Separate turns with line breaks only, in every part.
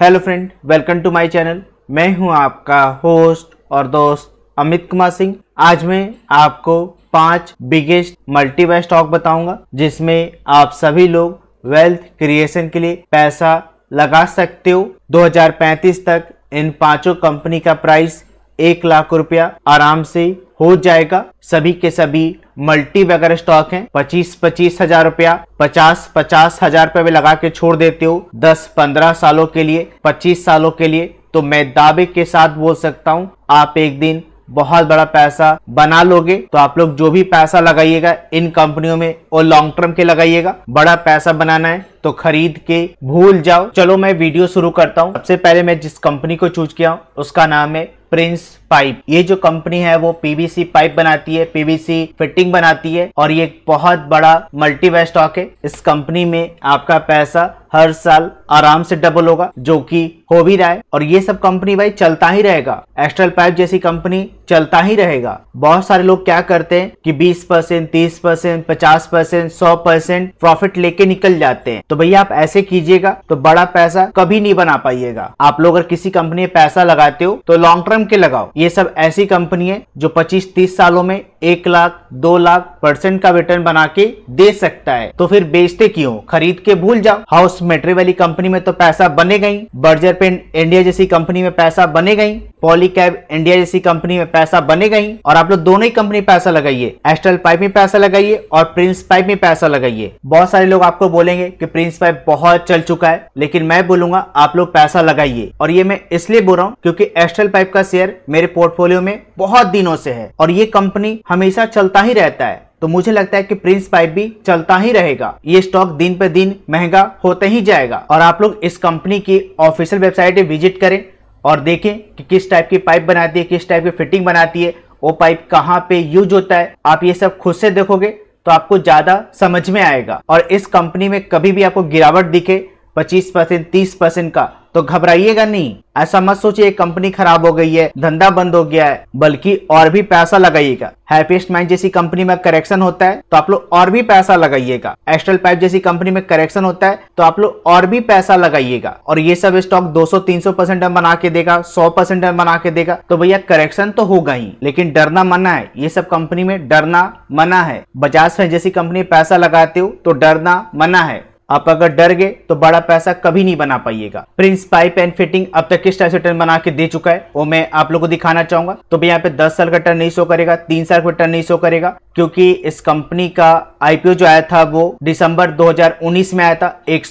hello friend welcome to my channel मैं हूं आपका होस्ट और दोस्त अमित कुमार सिंह आज मैं आपको पांच बिगेस्ट मल्टीवे स्टॉक बताऊंगा जिसमें आप सभी लोग वेल्थ क्रिएशन के लिए पैसा लगा सकते हो 2035 तक इन पांचों कंपनी का प्राइस एक लाख रुपया आराम से हो जाएगा सभी के सभी मल्टी वगैरह स्टॉक हैं पच्चीस पच्चीस हजार रुपया पचास पचास हजार रुपया भी लगा के छोड़ देते हो दस पंद्रह सालों के लिए पच्चीस सालों के लिए तो मैं दावे के साथ बोल सकता हूँ आप एक दिन बहुत बड़ा पैसा बना लोगे तो आप लोग जो भी पैसा लगाइएगा इन कंपनियों में और लॉन्ग टर्म के लगाइएगा बड़ा पैसा बनाना है तो खरीद के भूल जाओ चलो मैं वीडियो शुरू करता हूँ सबसे पहले मैं जिस कंपनी को चूज किया हूँ उसका नाम है प्रिंस पाइप ये जो कंपनी है वो पीवीसी पाइप बनाती है पीवीसी फिटिंग बनाती है और ये एक बहुत बड़ा मल्टीवे स्टॉक है इस कंपनी में आपका पैसा हर साल आराम से डबल होगा जो कि हो भी रहा है और ये सब कंपनी भाई चलता ही रहेगा एस्ट्रल पाइप जैसी कंपनी चलता ही रहेगा बहुत सारे लोग क्या करते हैं कि 20 परसेंट तीस परसेंट पचास परसेंट सौ परसेंट प्रॉफिट लेके निकल जाते हैं तो भैया आप ऐसे कीजिएगा तो बड़ा पैसा कभी नहीं बना पाइएगा आप लोग अगर किसी कंपनी में पैसा लगाते हो तो लॉन्ग टर्म के लगाओ ये सब ऐसी कंपनी है जो पच्चीस तीस सालों में एक लाख दो लाख परसेंट का रिटर्न बना के दे सकता है तो फिर बेचते क्यों खरीद के भूल जाओ हाउस बॉस मेट्री वाली कंपनी में तो पैसा बने गई बर्जर पेन इंडिया जैसी कंपनी में पैसा बने गई पॉलीकैब इंडिया जैसी कंपनी में पैसा बने गई और आप लोग दोनों ही कंपनी पैसा लगाइए एस्ट्रल पाइप में पैसा लगाइए और प्रिंस पाइप में पैसा लगाइए बहुत सारे लोग आपको बोलेंगे कि प्रिंस पाइप बहुत चल चुका है लेकिन मैं बोलूंगा आप लोग पैसा लगाइए और ये मैं इसलिए बोल रहा हूँ क्योंकि एस्ट्रल पाइप का शेयर मेरे पोर्टफोलियो में बहुत दिनों से है और ये कंपनी हमेशा चलता ही रहता है तो मुझे लगता है कि प्रिंस पाइप भी चलता ही रहेगा ये स्टॉक दिन पे दिन महंगा होते ही जाएगा और आप लोग इस कंपनी की ऑफिशियल वेबसाइट विजिट करें और देखें कि किस टाइप की पाइप बनाती है किस टाइप की फिटिंग बनाती है वो पाइप कहाँ पे यूज होता है आप ये सब खुद से देखोगे तो आपको ज़्यादा समझ में आएगा और इस कंपनी में कभी भी आपको गिरावट दिखे 25 परसेंट तीस परसेंट का तो घबराइएगा नहीं ऐसा मत सोचिए कंपनी खराब हो गई है धंधा बंद हो गया है बल्कि और भी पैसा लगाइएगा हैपीस्ट माइंड जैसी कंपनी में करेक्शन होता है तो आप लोग और भी पैसा लगाइएगा एस्ट्रल पाइप जैसी कंपनी में करेक्शन होता है तो आप लोग और भी पैसा लगाइएगा और ये सब स्टॉक 200-300 परसेंट बना के देगा 100 परसेंट बना के देगा तो भैया करेक्शन तो होगा ही लेकिन डरना मना है ये सब कंपनी में डरना मना है बजाज जैसी कंपनी पैसा लगाते हो तो डरना मना है आप अगर डर गए तो बड़ा पैसा कभी नहीं बना पाइएगा प्रिंस पाइप एंड फिटिंग अब तक किस टाइप से टर्न बना के दे चुका है वो मैं आप लोग को दिखाना चाहूंगा तो भी यहाँ पे 10 साल का टर्न नहीं शो करेगा तीन साल का टर्न नहीं शो करेगा क्योंकि इस कंपनी का आईपीओ जो आया था वो दिसंबर 2019 में आया था एक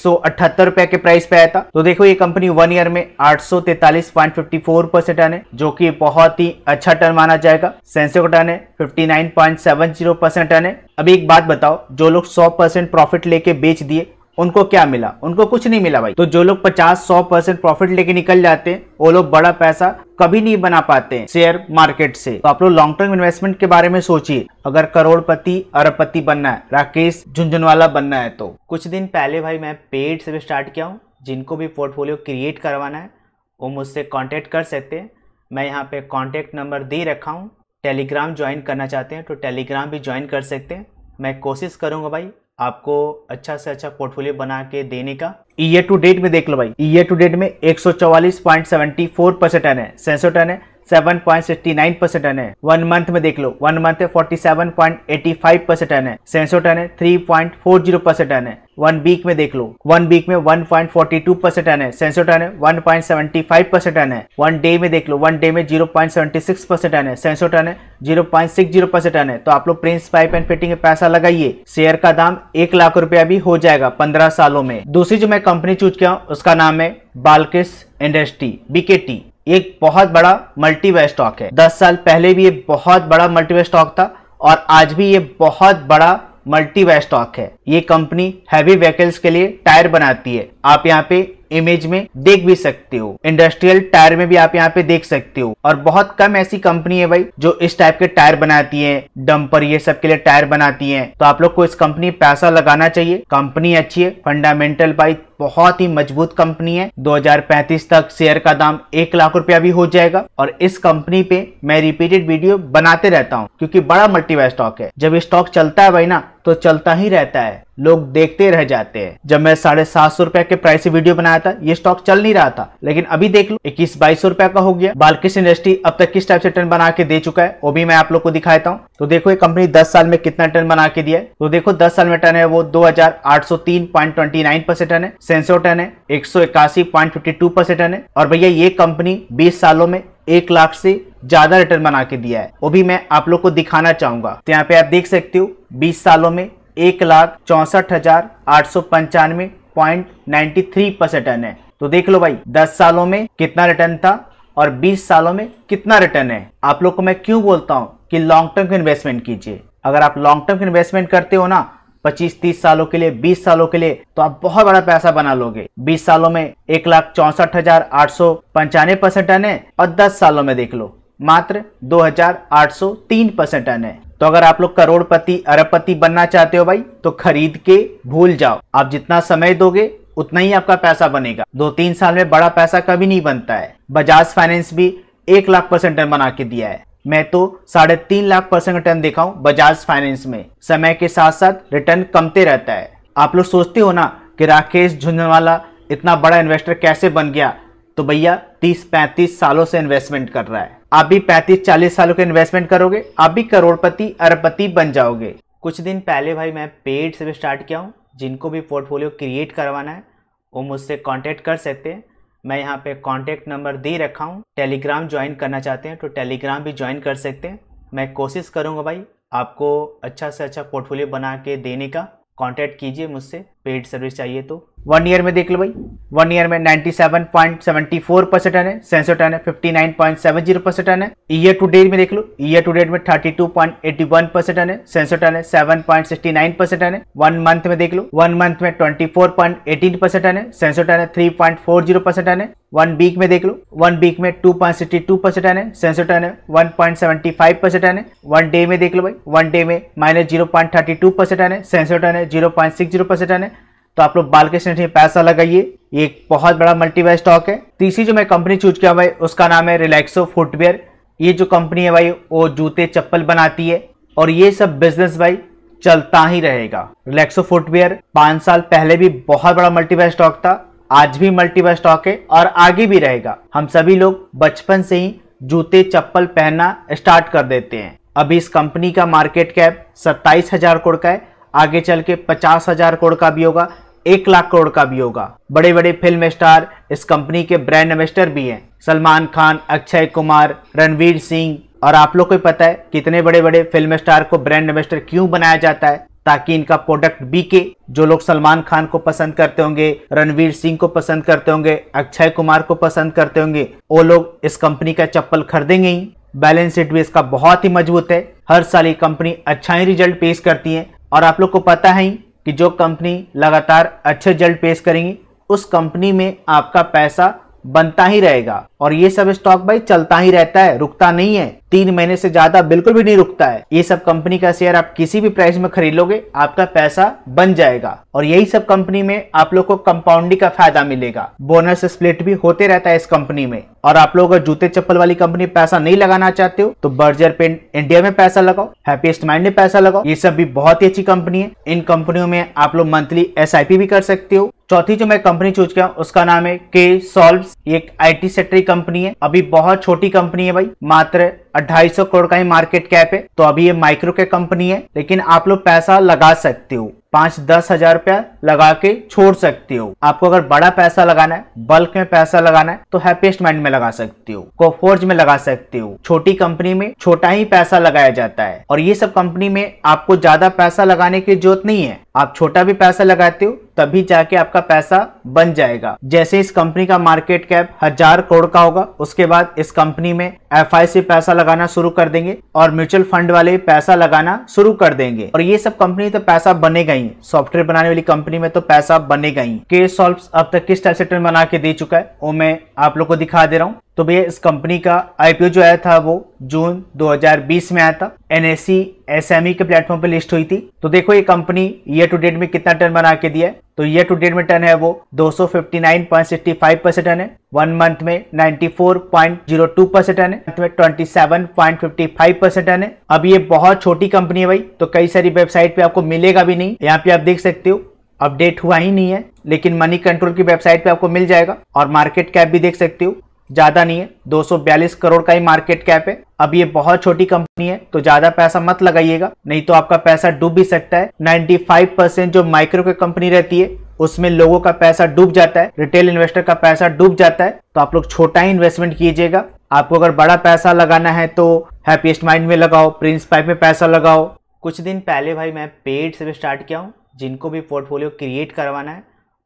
रुपए के प्राइस पे आया था तो देखो ये कंपनी वन ईयर में आठ परसेंट टर्न है जो की बहुत ही अच्छा टर्न माना जाएगा सेंसो का टर्न है फिफ्टी परसेंट टर्न है अभी एक बात बताओ जो लोग सौ परसेंट प्रॉफिट लेके बेच दिए उनको क्या मिला उनको कुछ नहीं मिला भाई तो जो लोग 50-100 परसेंट प्रॉफिट लेके निकल जाते हैं वो लोग बड़ा पैसा कभी नहीं बना पाते शेयर मार्केट से तो आप लोग लॉन्ग टर्म इन्वेस्टमेंट के बारे में सोचिए अगर करोड़पति अरबपति बनना है राकेश झुंझुनवाला बनना है तो कुछ दिन पहले भाई मैं पेड से भी स्टार्ट किया हूँ जिनको भी पोर्टफोलियो क्रिएट करवाना है वो मुझसे कॉन्टेक्ट कर सकते हैं मैं यहाँ पे कॉन्टेक्ट नंबर दे रखा हूँ टेलीग्राम ज्वाइन करना चाहते हैं तो टेलीग्राम भी ज्वाइन कर सकते हैं मैं कोशिश करूँगा भाई आपको अच्छा से अच्छा पोर्टफोलियो बना के देने का ईयर टू डेट में देख लो भाई ईयर टू डेट में एक सौ चौवालीस point seventy four percent turn है सेंसो टन है 7.69 परसेंट टन है वन मंथ में देख लो वन मंथ में 47.85 परसेंट टन है सेंसो टन है 3.40 परसेंट टन है वन वीक में देख लो वन वीक में 1.42 परसेंट टन है सेंसो टन है 1.75 परसेंट टन है वन डे में देख लो वन डे में 0.76 परसेंट टन है सेंसो टन है 0.60 परसेंट टन है तो आप लोग प्रिंस पाइप एंड फिटिंग में पैसा लगाइए शेयर का दाम एक लाख रुपया भी हो जाएगा पंद्रह सालों में दूसरी जो मैं कंपनी चूज किया उसका नाम है बालकिस इंडस्ट्री बीकेटी एक बहुत बड़ा मल्टीवे स्टॉक है दस साल पहले भी ये बहुत बड़ा मल्टीवे स्टॉक था और आज भी ये बहुत बड़ा मल्टीवे स्टॉक है ये कंपनी हैवी व्हीकल्स के लिए टायर बनाती है आप यहाँ पे इमेज में देख भी सकते हो इंडस्ट्रियल टायर में भी आप यहाँ पे देख सकते हो और बहुत कम ऐसी कंपनी है भाई जो इस टाइप के टायर बनाती है डंपर ये सब के लिए टायर बनाती है तो आप लोग को इस कंपनी पैसा लगाना चाहिए कंपनी अच्छी है फंडामेंटल बाइक बहुत ही मजबूत कंपनी है 2035 तक शेयर का दाम एक लाख रुपया भी हो जाएगा और इस कंपनी पे मैं रिपीटेड वीडियो बनाते रहता हूँ क्योंकि बड़ा मल्टीवाई स्टॉक है जब ये स्टॉक चलता है भाई ना तो चलता ही रहता है लोग देखते रह जाते हैं जब मैं साढ़े सात सौ रुपए के प्राइस से वीडियो बनाया था ये स्टॉक चल नहीं रहा था लेकिन अभी देख लो इक्कीस बाईस सौ रुपया का हो गया बालकृष्ण इंडस्ट्री अब तक किस टाइप से टर्न बना के दे चुका है वो भी मैं आप लोग को दिखाता हूँ तो देखो ये कंपनी दस साल में कितना टर्न बना के दिया है तो देखो दस साल में टर्न है वो दो हजार आठ सौ तीन point twenty nine percent turn है सेंसो टर्न है एक सौ इक्यासी पॉइंट टू टर्न है और भैया ये कंपनी बीस सालों में एक लाख से ज्यादा रिटर्न बना के दिया है वो भी मैं आप लोग को दिखाना चाहूंगा तो यहाँ पे आप देख सकते हो 20 सालों में एक लाख चौसठ हजार आठ सौ पंचानवे पॉइंट नाइन्टी थ्री परसेंट है तो देख लो भाई 10 सालों में कितना रिटर्न था और 20 सालों में कितना रिटर्न है आप लोग को मैं क्यों बोलता हूँ कि लॉन्ग टर्म इन्वेस्टमेंट कीजिए अगर आप लॉन्ग टर्म इन्वेस्टमेंट करते हो ना पच्चीस तीस सालों के लिए बीस सालों के लिए तो आप बहुत बड़ा पैसा बना लोगे बीस सालों में एक लाख चौसठ हजार आठ सौ पंचानवे परसेंट टन है और दस सालों में देख लो मात्र दो हजार आठ सौ तीन परसेंट अन है तो अगर आप लोग करोड़पति अरबपति बनना चाहते हो भाई तो खरीद के भूल जाओ आप जितना समय दोगे उतना ही आपका पैसा बनेगा दो तीन साल में बड़ा पैसा कभी नहीं बनता है बजाज फाइनेंस भी एक लाख परसेंट बना के दिया है मैं तो साढ़े तीन लाख परसेंट रिटर्न देखा हूँ बजाज फाइनेंस में समय के साथ साथ रिटर्न कमते रहता है आप लोग सोचते हो ना कि राकेश झुंझुनवाला इतना बड़ा इन्वेस्टर कैसे बन गया तो भैया 30-35 सालों से इन्वेस्टमेंट कर रहा है आप भी 35-40 सालों के इन्वेस्टमेंट करोगे आप भी करोड़पति अरबपति बन जाओगे कुछ दिन पहले भाई मैं पेड से भी स्टार्ट किया हूँ जिनको भी पोर्टफोलियो क्रिएट करवाना है वो मुझसे कॉन्टेक्ट कर सकते हैं मैं यहाँ पे कॉन्टेक्ट नंबर दे रखा हूँ टेलीग्राम ज्वाइन करना चाहते हैं तो टेलीग्राम भी ज्वाइन कर सकते हैं मैं कोशिश करूँगा भाई आपको अच्छा से अच्छा पोर्टफोलियो बना के देने का कॉन्टेक्ट कीजिए मुझसे पेड सर्विस चाहिए तो वन ईयर में देख लो भाई वन ईयर में 97.74 परसेंट है सेंसर टन है 59.70 परसेंट है ईयर टू डेट में देख लो ईयर टू डेट में 32.81 परसेंट है सेंसर टन है 7.69 परसेंट है वन मंथ में देख लो वन मंथ में 24.18 परसेंट है सेंसर टन है 3.40 परसेंट है वन वीक में देख लो वन वीक में 2.62 परसेंट है सेंसर टन है 1.75 परसेंट है वन डे में देख लो भाई वन डे में minus zero point thirty two percent है सेंसर टन है zero point six zero percent है तो आप लोग बालकृष्ण में पैसा लगाइए ये एक बहुत बड़ा मल्टीवेयर स्टॉक है तीसरी जो मैं कंपनी चूज किया भाई उसका नाम है रिलैक्सो फुटवेयर ये जो कंपनी है भाई वो जूते चप्पल बनाती है और ये सब बिजनेस भाई चलता ही रहेगा रिलैक्सो फुटवेयर पांच साल पहले भी बहुत बड़ा मल्टीवेयर स्टॉक था आज भी मल्टीवेयर स्टॉक है और आगे भी रहेगा हम सभी लोग बचपन से ही जूते चप्पल पहनना स्टार्ट कर देते हैं अभी इस कंपनी का मार्केट कैप सत्ताईस हजार करोड़ का है आगे चल के पचास हजार करोड़ का भी होगा एक लाख करोड़ का भी होगा बड़े बड़े फिल्म स्टार इस कंपनी के ब्रांड एम्बेस्टर भी हैं सलमान खान अक्षय कुमार रणवीर सिंह और आप लोग को पता है कितने बड़े बड़े फिल्म स्टार को ब्रांड एम्बेस्टर क्यों बनाया जाता है ताकि इनका प्रोडक्ट बीके जो लोग सलमान खान को पसंद करते होंगे रणवीर सिंह को पसंद करते होंगे अक्षय कुमार को पसंद करते होंगे वो लोग इस कंपनी का चप्पल खरीदेंगे ही बैलेंस शीट भी इसका बहुत ही मजबूत है हर साल ये कंपनी अच्छा ही रिजल्ट पेश करती है और आप लोग को पता है कि जो कंपनी लगातार अच्छे रिजल्ट पेश करेंगी उस कंपनी में आपका पैसा बनता ही रहेगा और ये सब स्टॉक भाई चलता ही रहता है रुकता नहीं है तीन महीने से ज्यादा बिल्कुल भी नहीं रुकता है ये सब कंपनी का शेयर आप किसी भी प्राइस में खरीद लोगे आपका पैसा बन जाएगा और यही सब कंपनी में आप लोग को कंपाउंडिंग का फायदा मिलेगा बोनस स्प्लिट भी होते रहता है इस कंपनी में और आप लोग अगर जूते चप्पल वाली कंपनी पैसा नहीं लगाना चाहते हो तो बर्जर पेंट इंडिया में पैसा लगाओ हैपीएस्ट माइंड में पैसा लगाओ ये सब भी बहुत ही अच्छी कंपनी है इन कंपनियों में आप लोग मंथली एस भी कर सकते हो चौथी जो मैं कंपनी चूज किया उसका नाम है के सॉल्व एक एक आईटी सेक्टर कंपनी है अभी बहुत छोटी कंपनी है भाई मात्र सौ करोड़ का ही मार्केट कैप है तो अभी ये माइक्रो के कंपनी है लेकिन आप लोग पैसा लगा सकते हो पांच दस हजार रुपया लगा के छोड़ सकते हो आपको अगर बड़ा पैसा लगाना है बल्क में पैसा लगाना है तो हैपीएस्ट माइंड में लगा सकते हो कोफोर्ज में लगा सकते हो छोटी कंपनी में छोटा ही पैसा लगाया जाता है और ये सब कंपनी में आपको ज्यादा पैसा लगाने की जरूरत नहीं है आप छोटा भी पैसा लगाते हो तभी जाके आपका पैसा बन जाएगा जैसे इस कंपनी का मार्केट कैप हजार करोड़ का होगा उसके बाद इस कंपनी में एफ से पैसा लगाना शुरू कर देंगे और म्यूचुअल फंड वाले पैसा लगाना शुरू कर देंगे और ये सब कंपनी तो पैसा बनेगा ही सॉफ्टवेयर बनाने वाली कंपनी में तो पैसा बनेगा ही के सॉल्व अब तक किस टाइप से ट्रेंड बना के दे चुका है वो मैं आप लोग को दिखा दे रहा हूँ तो भैया इस कंपनी का आईपीओ जो आया था वो जून 2020 में आया था एनएससी एसएमई e के प्लेटफॉर्म पर लिस्ट हुई थी तो देखो ये कंपनी ईयर टू डेट में कितना टर्न बना के दिया है तो ईयर टू डेट में टर्न है वो 259.65 परसेंट टन है वन मंथ में 94.02 परसेंट टन है मंथ में 27.55 परसेंट टन है अब ये बहुत छोटी कंपनी है भाई तो कई सारी वेबसाइट पे आपको मिलेगा भी नहीं यहाँ पे आप देख सकते हो अपडेट हुआ ही नहीं है लेकिन मनी कंट्रोल की वेबसाइट पे आपको मिल जाएगा और मार्केट कैप भी देख सकते हो ज़्यादा नहीं है 242 करोड़ का ही मार्केट कैप है अब ये बहुत छोटी कंपनी है तो ज़्यादा पैसा मत लगाइएगा नहीं तो आपका पैसा डूब भी सकता है 95 परसेंट जो माइक्रो की कंपनी रहती है उसमें लोगों का पैसा डूब जाता है रिटेल इन्वेस्टर का पैसा डूब जाता है तो आप लोग छोटा ही इन्वेस्टमेंट कीजिएगा आपको अगर बड़ा पैसा लगाना है तो हैप्पीएस्ट माइंड में लगाओ प्रिंस पाइप में पैसा लगाओ कुछ दिन पहले भाई मैं पेड से भी स्टार्ट किया हूँ जिनको भी पोर्टफोलियो क्रिएट करवाना है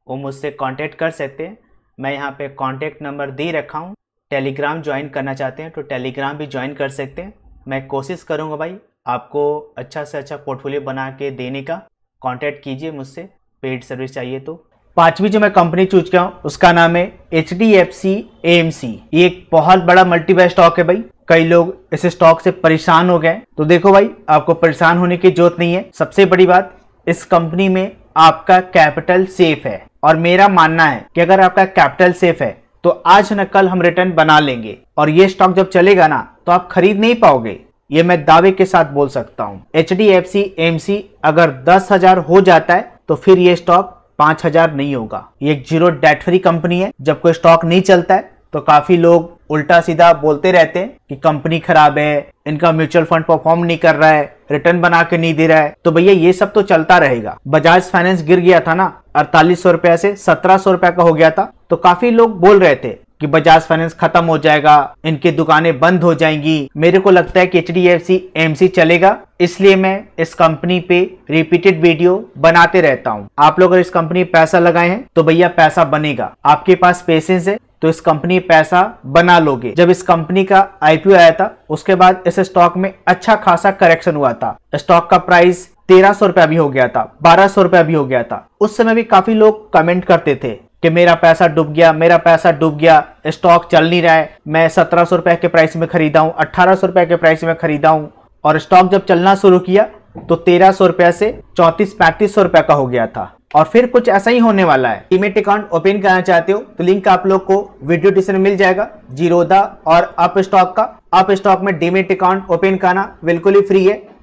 वो मुझसे कॉन्टेक्ट कर सकते हैं मैं यहाँ पे कॉन्टेक्ट नंबर दे रखा हूँ टेलीग्राम ज्वाइन करना चाहते हैं तो टेलीग्राम भी ज्वाइन कर सकते हैं मैं कोशिश करूँगा भाई आपको अच्छा से अच्छा पोर्टफोलियो बना के देने का कॉन्टेक्ट कीजिए मुझसे पेड सर्विस चाहिए तो पांचवी जो मैं कंपनी चूज किया हूँ उसका नाम है H D F C A M C ये एक बहुत बड़ा मल्टीबैग स्टॉक है भाई कई लोग इस स्टॉक से परेशान हो गए तो देखो भाई आपको परेशान होने की जरूरत नहीं है सबसे बड़ी बात इस कंपनी में आपका कैपिटल सेफ है और मेरा मानना है कि अगर आपका कैपिटल सेफ है तो आज न कल हम रिटर्न बना लेंगे और ये स्टॉक जब चलेगा ना तो आप खरीद नहीं पाओगे ये मैं दावे के साथ बोल सकता हूँ H D F C M C अगर दस हजार हो जाता है तो फिर ये स्टॉक पांच हजार नहीं होगा ये एक जीरो डेट फ्री कंपनी है जब कोई स्टॉक नहीं चलता है तो काफी लोग उल्टा सीधा बोलते रहते हैं कि कंपनी खराब है इनका म्यूचुअल फंड परफॉर्म नहीं कर रहा है रिटर्न बना के नहीं दे रहा है तो भैया ये सब तो चलता रहेगा बजाज फाइनेंस गिर गया था ना अड़तालीस सौ रुपया से सत्रह सौ रुपया का हो गया था तो काफी लोग बोल रहे थे कि बजाज फाइनेंस खत्म हो जाएगा इनकी दुकानें बंद हो जाएंगी मेरे को लगता है कि H D F C M C चलेगा इसलिए मैं इस कंपनी पे रिपीटेड वीडियो बनाते रहता हूँ आप लोग अगर इस कंपनी पैसा लगाए हैं तो भैया पैसा बनेगा आपके पास पेशेंस है तो इस कंपनी पैसा बना लोगे जब इस कंपनी का आईपीओ आया था उसके बाद इस स्टॉक में अच्छा खासा करेक्शन हुआ था स्टॉक का प्राइस तेरह सौ रुपया भी हो गया था बारह सौ रुपया भी हो गया था उस समय भी काफी लोग कमेंट करते थे कि मेरा पैसा डूब गया मेरा पैसा डूब गया स्टॉक चल नहीं रहा है मैं सत्रह सौ रुपए के प्राइस में खरीदा हूँ अट्ठारह सौ रुपए के प्राइस में खरीदा हूँ और स्टॉक जब चलना शुरू किया तो तेरह सौ रुपया से चौंतीस पैंतीस सौ रुपया का हो गया था और फिर कुछ ऐसा ही होने वाला है डीमेट अकाउंट ओपन करना चाहते हो तो लिंक आप लोग को वीडियो डिस्क्रिप्शन मिल जाएगा जीरोदा और अप स्टॉक का अप स्टॉक में डीमेट अकाउंट ओपन करना बिल्कुल ही फ्री है